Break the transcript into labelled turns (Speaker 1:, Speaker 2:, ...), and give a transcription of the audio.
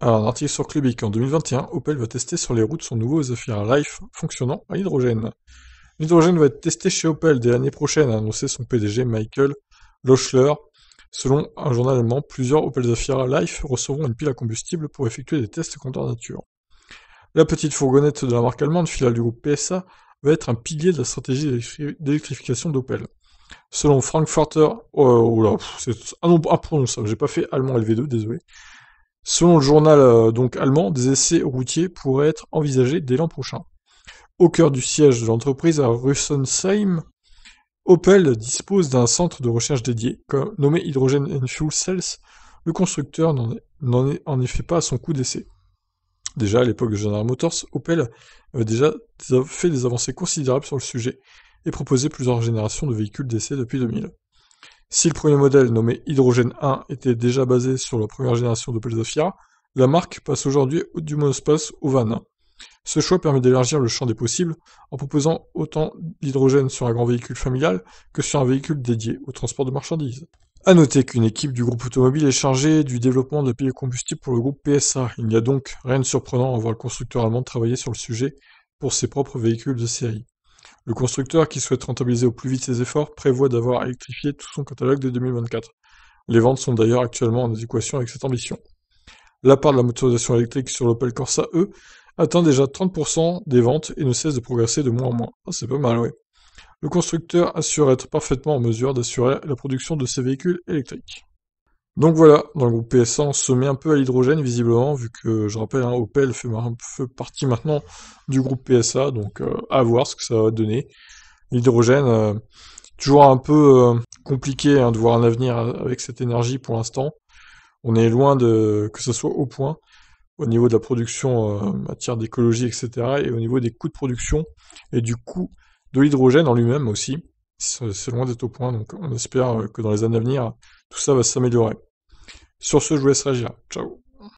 Speaker 1: Alors, article sur Clubic, en 2021, Opel va tester sur les routes son nouveau Zafira Life fonctionnant à hydrogène. L'hydrogène va être testé chez Opel dès l'année prochaine, a annoncé son PDG Michael Lochler. Selon un journal allemand, plusieurs Opel Zafira Life recevront une pile à combustible pour effectuer des tests contre la nature. La petite fourgonnette de la marque allemande, filiale du groupe PSA, va être un pilier de la stratégie d'électrification d'Opel. Selon Frankfurter, oh euh, là, c'est un nombre imprononçable, j'ai pas fait allemand LV2, désolé. Selon le journal euh, donc allemand, des essais routiers pourraient être envisagés dès l'an prochain. Au cœur du siège de l'entreprise à Russensheim, Opel dispose d'un centre de recherche dédié, comme, nommé Hydrogen Fuel Cells. Le constructeur n'en est en effet pas à son coup d'essai. Déjà à l'époque de General Motors, Opel avait déjà fait des avancées considérables sur le sujet et proposé plusieurs générations de véhicules d'essai depuis 2000. Si le premier modèle, nommé Hydrogène 1, était déjà basé sur la première génération de Zafira, la marque passe aujourd'hui du monospace au van. Ce choix permet d'élargir le champ des possibles en proposant autant d'hydrogène sur un grand véhicule familial que sur un véhicule dédié au transport de marchandises. A noter qu'une équipe du groupe automobile est chargée du développement de de combustible pour le groupe PSA. Il n'y a donc rien de surprenant à voir le constructeur allemand travailler sur le sujet pour ses propres véhicules de série. Le constructeur qui souhaite rentabiliser au plus vite ses efforts prévoit d'avoir électrifié tout son catalogue dès 2024. Les ventes sont d'ailleurs actuellement en adéquation avec cette ambition. La part de la motorisation électrique sur l'Opel Corsa E atteint déjà 30% des ventes et ne cesse de progresser de moins en moins. Ah, c'est pas mal, ouais. Le constructeur assure être parfaitement en mesure d'assurer la production de ses véhicules électriques. Donc voilà, dans le groupe PSA, on se met un peu à l'hydrogène visiblement, vu que je rappelle, hein, Opel fait, partie maintenant du groupe PSA, donc euh, à voir ce que ça va donner. L'hydrogène, euh, toujours un peu euh, compliqué hein, de voir un avenir avec cette énergie pour l'instant. On est loin de que ce soit au point au niveau de la production en matière d'écologie, etc., et au niveau des coûts de production et du coût de l'hydrogène en lui-même aussi. C'est loin d'être au point, donc on espère que dans les années à venir, tout ça va s'améliorer. Sur ce, je vous laisse réagir. Ciao